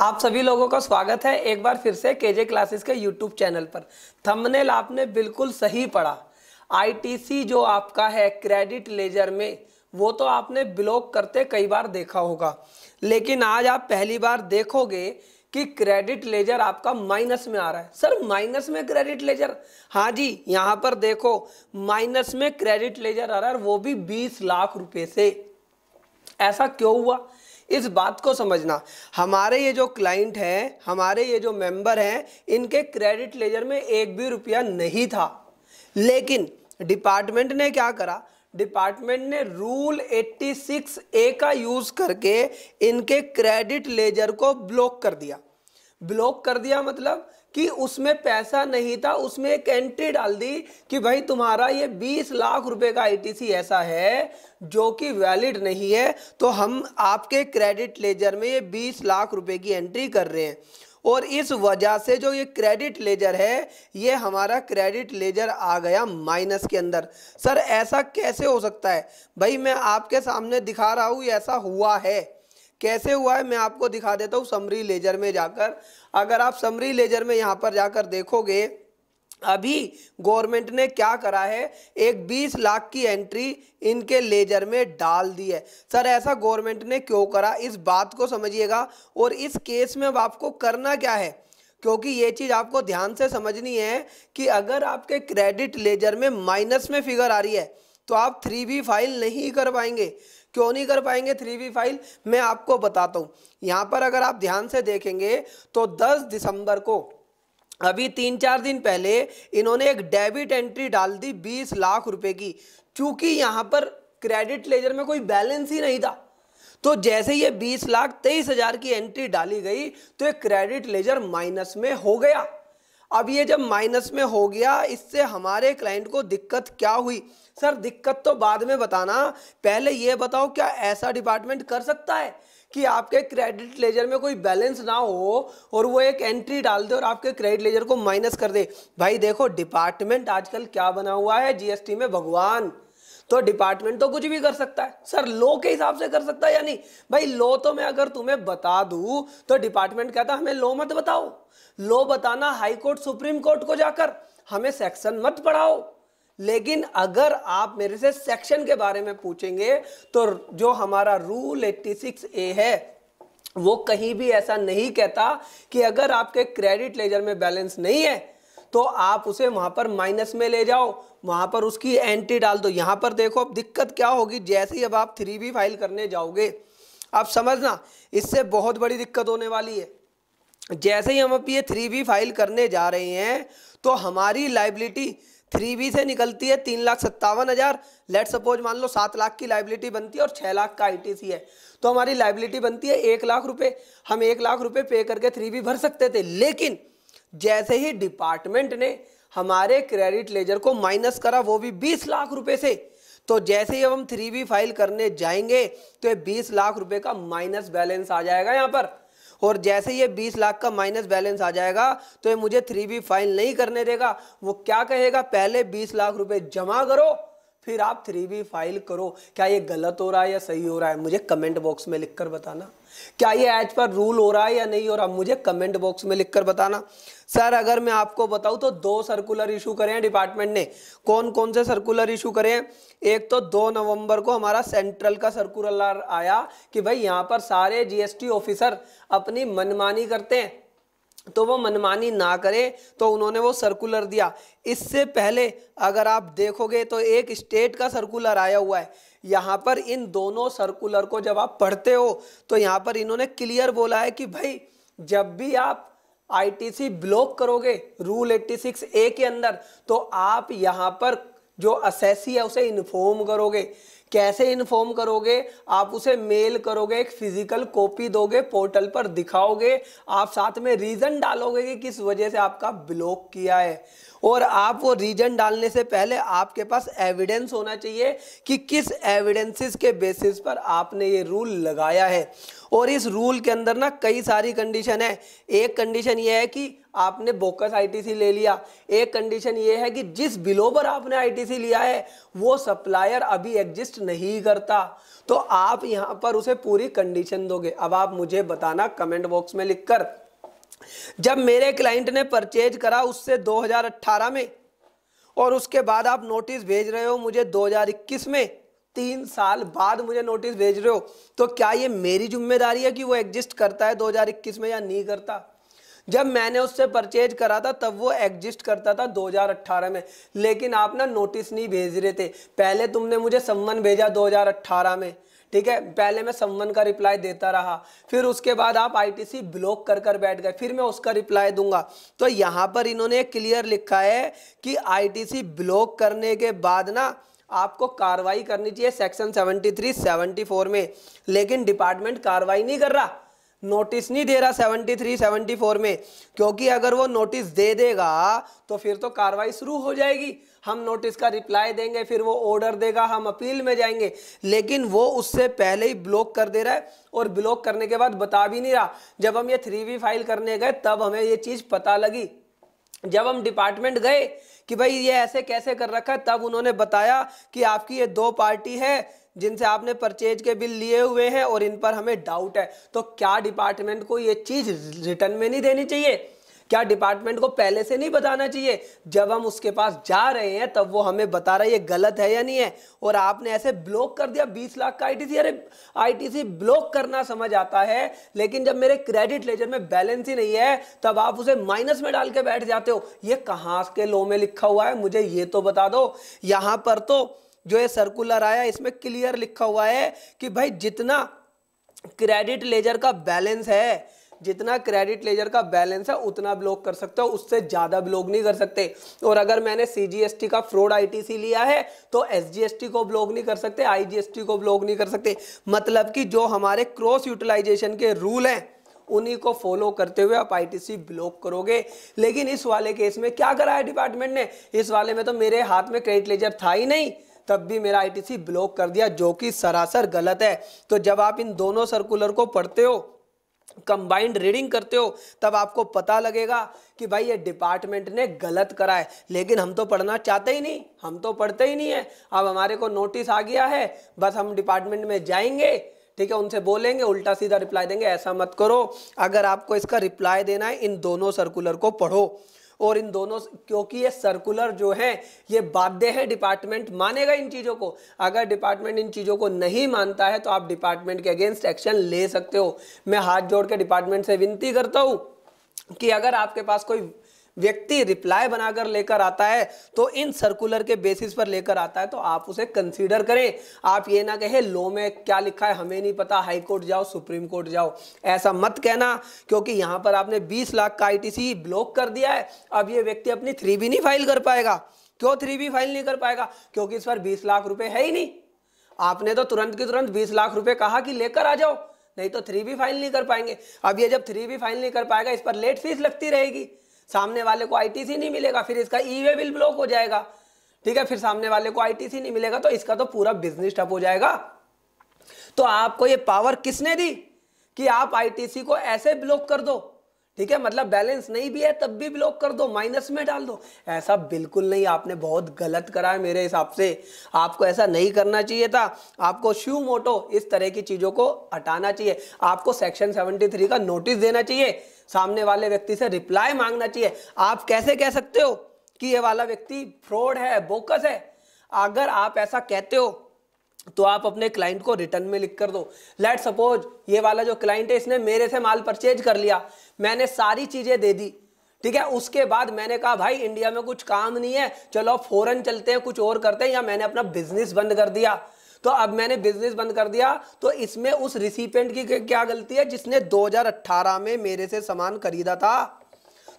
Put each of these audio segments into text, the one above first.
आप सभी लोगों का स्वागत है एक बार फिर से केजे क्लासेस के यूट्यूब चैनल पर थंबनेल आपने बिल्कुल सही पढ़ा आईटीसी जो आपका है क्रेडिट लेजर में वो तो आपने ब्लॉक करते कई बार देखा होगा लेकिन आज आप पहली बार देखोगे कि क्रेडिट लेजर आपका माइनस में आ रहा है सर माइनस में क्रेडिट लेजर हाँ जी यहाँ पर देखो माइनस में क्रेडिट लेजर आ रहा है वो भी बीस लाख रुपए से ऐसा क्यों हुआ इस बात को समझना हमारे ये जो क्लाइंट हैं हमारे ये जो मेंबर हैं इनके क्रेडिट लेजर में एक भी रुपया नहीं था लेकिन डिपार्टमेंट ने क्या करा डिपार्टमेंट ने रूल 86 ए का यूज करके इनके क्रेडिट लेजर को ब्लॉक कर दिया ब्लॉक कर दिया मतलब कि उसमें पैसा नहीं था उसमें एक एंट्री डाल दी कि भाई तुम्हारा ये 20 लाख रुपए का आईटीसी ऐसा है जो कि वैलिड नहीं है तो हम आपके क्रेडिट लेजर में ये 20 लाख रुपए की एंट्री कर रहे हैं और इस वजह से जो ये क्रेडिट लेजर है ये हमारा क्रेडिट लेजर आ गया माइनस के अंदर सर ऐसा कैसे हो सकता है भाई मैं आपके सामने दिखा रहा हूँ ऐसा हुआ है कैसे हुआ है मैं आपको दिखा देता हूँ समरी लेजर में जाकर अगर आप समरी लेजर में यहाँ पर जाकर देखोगे अभी गवर्नमेंट ने क्या करा है एक 20 लाख की एंट्री इनके लेजर में डाल दी है सर ऐसा गवर्नमेंट ने क्यों करा इस बात को समझिएगा और इस केस में अब आपको करना क्या है क्योंकि ये चीज़ आपको ध्यान से समझनी है कि अगर आपके क्रेडिट लेजर में माइनस में फिगर आ रही है तो आप थ्री भी फाइल नहीं कर पाएंगे क्यों नहीं कर पाएंगे थ्री बी फाइल मैं आपको बताता हूं यहां पर अगर आप ध्यान से देखेंगे तो दस दिसंबर को अभी तीन चार दिन पहले इन्होंने एक डेबिट एंट्री डाल दी बीस लाख रुपए की क्योंकि यहां पर क्रेडिट लेजर में कोई बैलेंस ही नहीं था तो जैसे ये बीस लाख तेईस हजार की एंट्री डाली गई तो ये क्रेडिट लेजर माइनस में हो गया अब ये जब माइनस में हो गया इससे हमारे क्लाइंट को दिक्कत क्या हुई सर दिक्कत तो बाद में बताना पहले ये बताओ क्या ऐसा डिपार्टमेंट कर सकता है कि आपके क्रेडिट लेजर में कोई बैलेंस ना हो और वो एक एंट्री डाल दे और आपके क्रेडिट लेजर को माइनस कर दे भाई देखो डिपार्टमेंट आजकल क्या बना हुआ है जीएसटी में भगवान तो डिपार्टमेंट तो कुछ भी कर सकता है सर लो के हिसाब से कर सकता है या नहीं भाई लो तो मैं अगर तुम्हें बता दू तो डिपार्टमेंट कहता हमें लो मत बताओ लो बताना हाई कोर्ट सुप्रीम कोर्ट को जाकर हमें सेक्शन मत पढ़ाओ लेकिन अगर आप मेरे से सेक्शन के बारे में पूछेंगे तो जो हमारा रूल 86 ए है वो कहीं भी ऐसा नहीं कहता कि अगर आपके क्रेडिट लेजर में बैलेंस नहीं है तो आप उसे वहां पर माइनस में ले जाओ वहाँ पर उसकी एंट्री डाल दो यहाँ पर देखो अब दिक्कत क्या होगी जैसे ही अब आप थ्री बी फाइल करने जाओगे आप समझना इससे बहुत बड़ी दिक्कत होने वाली है जैसे ही हम अब ये थ्री बी फाइल करने जा रहे हैं तो हमारी लाइबिलिटी थ्री बी से निकलती है तीन लाख सत्तावन हज़ार लेट सपोज मान लो सात लाख की लाइबिलिटी बनती है और छः लाख का आईटीसी है तो हमारी लाइबिलिटी बनती है एक लाख रुपए हम एक लाख रुपए पे करके थ्री बी भर सकते थे लेकिन जैसे ही डिपार्टमेंट ने हमारे क्रेडिट लेजर को माइनस करा वो भी बीस लाख रुपए से तो जैसे ही हम थ्री बी फाइल करने जाएंगे तो ये बीस लाख रुपए का माइनस बैलेंस आ जाएगा यहां पर और जैसे ये बीस लाख का माइनस बैलेंस आ जाएगा तो ये मुझे थ्री बी फाइल नहीं करने देगा वो क्या कहेगा पहले बीस लाख रुपए जमा करो फिर आप थ्री बी फाइल करो क्या ये गलत हो रहा है या सही हो रहा है मुझे कमेंट बॉक्स में लिखकर बताना क्या ये एज पर रूल हो रहा है या नहीं हो रहा मुझे कमेंट बॉक्स में लिखकर बताना सर अगर मैं आपको बताऊं तो दो सर्कुलर इशू करे हैं डिपार्टमेंट ने कौन कौन से सर्कुलर इशू करे हैं एक तो दो नवंबर को हमारा सेंट्रल का सर्कुलर आया कि भाई यहां पर सारे जीएसटी ऑफिसर अपनी मनमानी करते हैं तो वो मनमानी ना करें तो उन्होंने वो सर्कुलर दिया इससे पहले अगर आप देखोगे तो एक स्टेट का सर्कुलर आया हुआ है यहाँ पर इन दोनों सर्कुलर को जब आप पढ़ते हो तो यहाँ पर इन्होंने क्लियर बोला है कि भाई जब भी आप आईटीसी ब्लॉक करोगे रूल 86 ए के अंदर तो आप यहाँ पर जो असेसी है उसे इन्फॉर्म करोगे कैसे इन्फॉर्म करोगे आप उसे मेल करोगे एक फिजिकल कॉपी दोगे पोर्टल पर दिखाओगे आप साथ में रीजन डालोगे कि किस वजह से आपका ब्लॉक किया है और आप वो रीजन डालने से पहले आपके पास एविडेंस होना चाहिए कि किस एविडेंसेस के बेसिस पर आपने ये रूल लगाया है और इस रूल के अंदर ना कई सारी कंडीशन है एक कंडीशन ये है कि आपने बोकस आईटीसी ले लिया एक कंडीशन ये है कि जिस बिलोबर आपने आईटीसी लिया है वो सप्लायर अभी एग्जिस्ट एग्जिस्ट नहीं करता तो आप यहां पर उसे पूरी कंडीशन दोगे अब आप मुझे बताना कमेंट बॉक्स में लिखकर जब मेरे क्लाइंट ने परचेज करा उससे 2018 में और उसके बाद आप नोटिस भेज रहे हो मुझे 2021 में तीन साल बाद मुझे नोटिस भेज रहे हो तो क्या ये मेरी जिम्मेदारी है कि वो एग्जिस्ट करता है 2021 में या नहीं करता जब मैंने उससे परचेज करा था तब वो एग्जिस्ट करता था 2018 में लेकिन आप ना नोटिस नहीं भेज रहे थे पहले तुमने मुझे सम्मन भेजा 2018 में ठीक है पहले मैं सम्मन का रिप्लाई देता रहा फिर उसके बाद आप आईटीसी ब्लॉक कर कर बैठ गए फिर मैं उसका रिप्लाई दूंगा तो यहाँ पर इन्होंने क्लियर लिखा है कि आईटीसी ब्लॉक करने के बाद ना आपको कार्रवाई करनी चाहिए सेक्शन 73, 74 में लेकिन डिपार्टमेंट कार्रवाई नहीं कर रहा नोटिस नहीं दे रहा 73 74 में क्योंकि अगर वो नोटिस दे देगा तो फिर तो कार्रवाई शुरू हो जाएगी हम नोटिस का रिप्लाई देंगे फिर वो ऑर्डर देगा हम अपील में जाएंगे लेकिन वो उससे पहले ही ब्लॉक कर दे रहा है और ब्लॉक करने के बाद बता भी नहीं रहा जब हम ये थ्री फाइल करने गए तब हमें ये चीज़ पता लगी जब हम डिपार्टमेंट गए कि भाई ये ऐसे कैसे कर रखा है तब उन्होंने बताया कि आपकी ये दो पार्टी है जिनसे आपने परचेज के बिल लिए हुए हैं और इन पर हमें डाउट है तो क्या डिपार्टमेंट को ये चीज़ रिटर्न में नहीं देनी चाहिए क्या डिपार्टमेंट को पहले से नहीं बताना चाहिए जब हम उसके पास जा रहे हैं तब वो हमें बता रहा है ये गलत है या नहीं है और आपने ऐसे ब्लॉक कर दिया 20 लाख का आईटीसी अरे आईटीसी ब्लॉक करना समझ आता है लेकिन जब मेरे क्रेडिट लेजर में बैलेंस ही नहीं है तब आप उसे माइनस में डाल के बैठ जाते हो ये कहाँ के लो में लिखा हुआ है मुझे ये तो बता दो यहाँ पर तो जो ये सर्कुलर आया इसमें क्लियर लिखा हुआ है कि भाई जितना क्रेडिट लेजर का बैलेंस है जितना क्रेडिट लेजर का बैलेंस है उतना ब्लॉक कर सकते हो उससे ज़्यादा ब्लॉक नहीं कर सकते और अगर मैंने सी का फ्रॉड आईटीसी लिया है तो एसजीएसटी को ब्लॉक नहीं कर सकते आईजीएसटी को ब्लॉक नहीं कर सकते मतलब कि जो हमारे क्रॉस यूटिलाइजेशन के रूल हैं उन्हीं को फॉलो करते हुए आप आईटीसी ब्लॉक करोगे लेकिन इस वाले केस में क्या करा है डिपार्टमेंट ने इस वाले में तो मेरे हाथ में क्रेडिट लेजर था ही नहीं तब भी मेरा आईटीसी ब्लॉक कर दिया जो कि सरासर गलत है तो जब आप इन दोनों सर्कुलर को पढ़ते हो कंबाइंड रीडिंग करते हो तब आपको पता लगेगा कि भाई ये डिपार्टमेंट ने गलत करा है लेकिन हम तो पढ़ना चाहते ही नहीं हम तो पढ़ते ही नहीं है अब हमारे को नोटिस आ गया है बस हम डिपार्टमेंट में जाएंगे ठीक है उनसे बोलेंगे उल्टा सीधा रिप्लाई देंगे ऐसा मत करो अगर आपको इसका रिप्लाई देना है इन दोनों सर्कुलर को पढ़ो और इन दोनों क्योंकि ये सर्कुलर जो है ये बाध्य है डिपार्टमेंट मानेगा इन चीज़ों को अगर डिपार्टमेंट इन चीज़ों को नहीं मानता है तो आप डिपार्टमेंट के अगेंस्ट एक्शन ले सकते हो मैं हाथ जोड़ के डिपार्टमेंट से विनती करता हूं कि अगर आपके पास कोई व्यक्ति रिप्लाई बनाकर लेकर आता है तो इन सर्कुलर के बेसिस पर लेकर आता है तो आप उसे कंसीडर करें आप ये ना कहें लॉ में क्या लिखा है हमें नहीं पता हाई कोर्ट जाओ सुप्रीम कोर्ट जाओ ऐसा मत कहना क्योंकि यहाँ पर आपने 20 लाख का आईटीसी ब्लॉक कर दिया है अब ये व्यक्ति अपनी थ्री भी नहीं फाइल कर पाएगा क्यों थ्री भी फाइल नहीं कर पाएगा क्योंकि इस पर बीस लाख रुपए है ही नहीं आपने तो तुरंत की तुरंत बीस लाख रुपए कहा कि लेकर आ जाओ नहीं तो थ्री भी फाइल नहीं कर पाएंगे अब ये जब थ्री भी फाइल नहीं कर पाएगा इस पर लेट फीस लगती रहेगी सामने वाले को आईटीसी नहीं मिलेगा फिर इसका ई वे बिल ब्लॉक हो जाएगा ठीक है फिर सामने वाले को आईटीसी नहीं मिलेगा तो इसका तो पूरा बिजनेस ठप हो जाएगा तो आपको ये पावर किसने दी कि आप आईटीसी को ऐसे ब्लॉक कर दो ठीक है मतलब बैलेंस नहीं भी है तब भी ब्लॉक कर दो माइनस में डाल दो ऐसा बिल्कुल नहीं आपने बहुत गलत करा है मेरे हिसाब से आपको ऐसा नहीं करना चाहिए था आपको शिव मोटो इस तरह की चीज़ों को हटाना चाहिए आपको सेक्शन 73 का नोटिस देना चाहिए सामने वाले व्यक्ति से रिप्लाई मांगना चाहिए आप कैसे कह सकते हो कि ये वाला व्यक्ति फ्रॉड है बोकस है अगर आप ऐसा कहते हो तो आप अपने क्लाइंट को रिटर्न में लिख कर दो लेट सपोज ये वाला जो क्लाइंट है इसने मेरे से माल परचेज कर लिया मैंने सारी चीज़ें दे दी ठीक है उसके बाद मैंने कहा भाई इंडिया में कुछ काम नहीं है चलो फॉरन चलते हैं कुछ और करते हैं या मैंने अपना बिजनेस बंद कर दिया तो अब मैंने बिजनेस बंद कर दिया तो इसमें उस रिसिपेंट की क्या गलती है जिसने 2018 में मेरे से सामान खरीदा था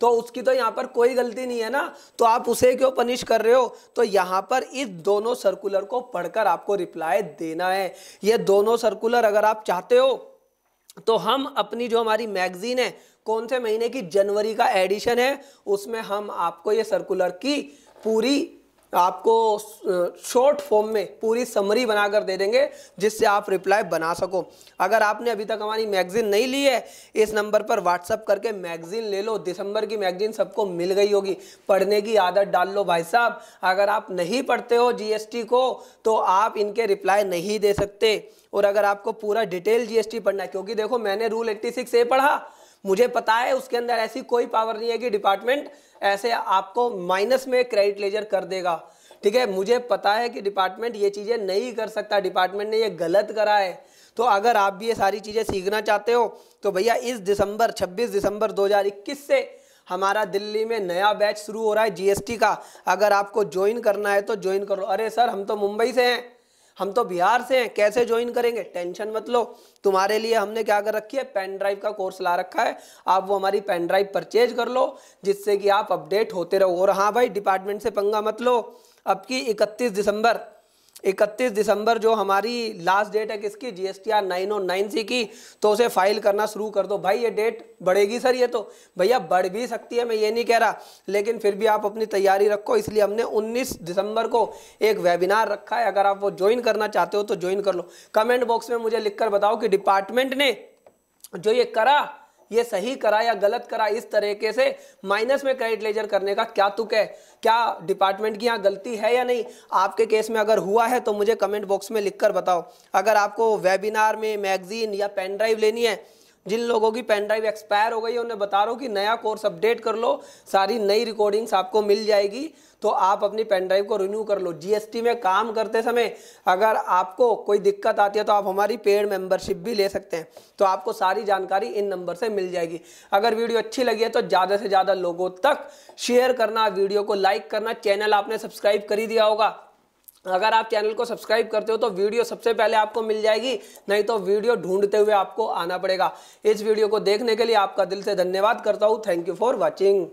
तो उसकी तो यहाँ पर कोई गलती नहीं है ना तो आप उसे क्यों पनिश कर रहे हो तो यहाँ पर इस दोनों सर्कुलर को पढ़कर आपको रिप्लाई देना है ये दोनों सर्कुलर अगर आप चाहते हो तो हम अपनी जो हमारी मैगजीन है कौन से महीने की जनवरी का एडिशन है उसमें हम आपको ये सर्कुलर की पूरी आपको शॉर्ट फॉर्म में पूरी समरी बनाकर दे देंगे जिससे आप रिप्लाई बना सको अगर आपने अभी तक हमारी मैगजीन नहीं ली है इस नंबर पर व्हाट्सअप करके मैगजीन ले लो दिसंबर की मैगजीन सबको मिल गई होगी पढ़ने की आदत डाल लो भाई साहब अगर आप नहीं पढ़ते हो जीएसटी को तो आप इनके रिप्लाई नहीं दे सकते और अगर आपको पूरा डिटेल जीएसटी पढ़ना है क्योंकि देखो मैंने रूल 86 ए पढ़ा मुझे पता है उसके अंदर ऐसी कोई पावर नहीं है कि डिपार्टमेंट ऐसे आपको माइनस में क्रेडिट लेजर कर देगा ठीक है मुझे पता है कि डिपार्टमेंट ये चीज़ें नहीं कर सकता डिपार्टमेंट ने ये गलत करा है तो अगर आप भी ये सारी चीज़ें सीखना चाहते हो तो भैया इस दिसंबर 26 दिसंबर 2021 से हमारा दिल्ली में नया बैच शुरू हो रहा है जीएसटी का अगर आपको ज्वाइन करना है तो ज्वाइन करो अरे सर हम तो मुंबई से हैं हम तो बिहार से हैं कैसे ज्वाइन करेंगे टेंशन मत लो तुम्हारे लिए हमने क्या कर रखी है पेन ड्राइव का कोर्स ला रखा है आप वो हमारी पेन ड्राइव परचेज कर लो जिससे कि आप अपडेट होते रहो और हाँ भाई डिपार्टमेंट से पंगा मत लो अब की इकतीस दिसंबर इकतीस दिसंबर जो हमारी लास्ट डेट है किसकी जीएसटीआर नाइन सी की तो उसे फाइल करना शुरू कर दो भाई ये डेट बढ़ेगी सर ये तो भैया बढ़ भी सकती है मैं ये नहीं कह रहा लेकिन फिर भी आप अपनी तैयारी रखो इसलिए हमने 19 दिसंबर को एक वेबिनार रखा है अगर आप वो ज्वाइन करना चाहते हो तो ज्वाइन कर लो कमेंट बॉक्स में मुझे लिख बताओ कि डिपार्टमेंट ने जो ये करा ये सही करा या गलत करा इस तरीके से माइनस में क्रेडिट लेजर करने का क्या तुक है क्या डिपार्टमेंट की यहाँ गलती है या नहीं आपके केस में अगर हुआ है तो मुझे कमेंट बॉक्स में लिखकर बताओ अगर आपको वेबिनार में मैगजीन या पेन ड्राइव लेनी है जिन लोगों की पेन ड्राइव एक्सपायर हो गई है उन्हें बता रहा हूँ कि नया कोर्स अपडेट कर लो सारी नई रिकॉर्डिंग्स आपको मिल जाएगी तो आप अपनी पेन ड्राइव को रिन्यू कर लो जीएसटी में काम करते समय अगर आपको कोई दिक्कत आती है तो आप हमारी पेड मेंबरशिप भी ले सकते हैं तो आपको सारी जानकारी इन नंबर से मिल जाएगी अगर वीडियो अच्छी लगी है तो ज़्यादा से ज़्यादा लोगों तक शेयर करना वीडियो को लाइक करना चैनल आपने सब्सक्राइब कर ही दिया होगा अगर आप चैनल को सब्सक्राइब करते हो तो वीडियो सबसे पहले आपको मिल जाएगी नहीं तो वीडियो ढूंढते हुए आपको आना पड़ेगा इस वीडियो को देखने के लिए आपका दिल से धन्यवाद करता हूँ थैंक यू फॉर वॉचिंग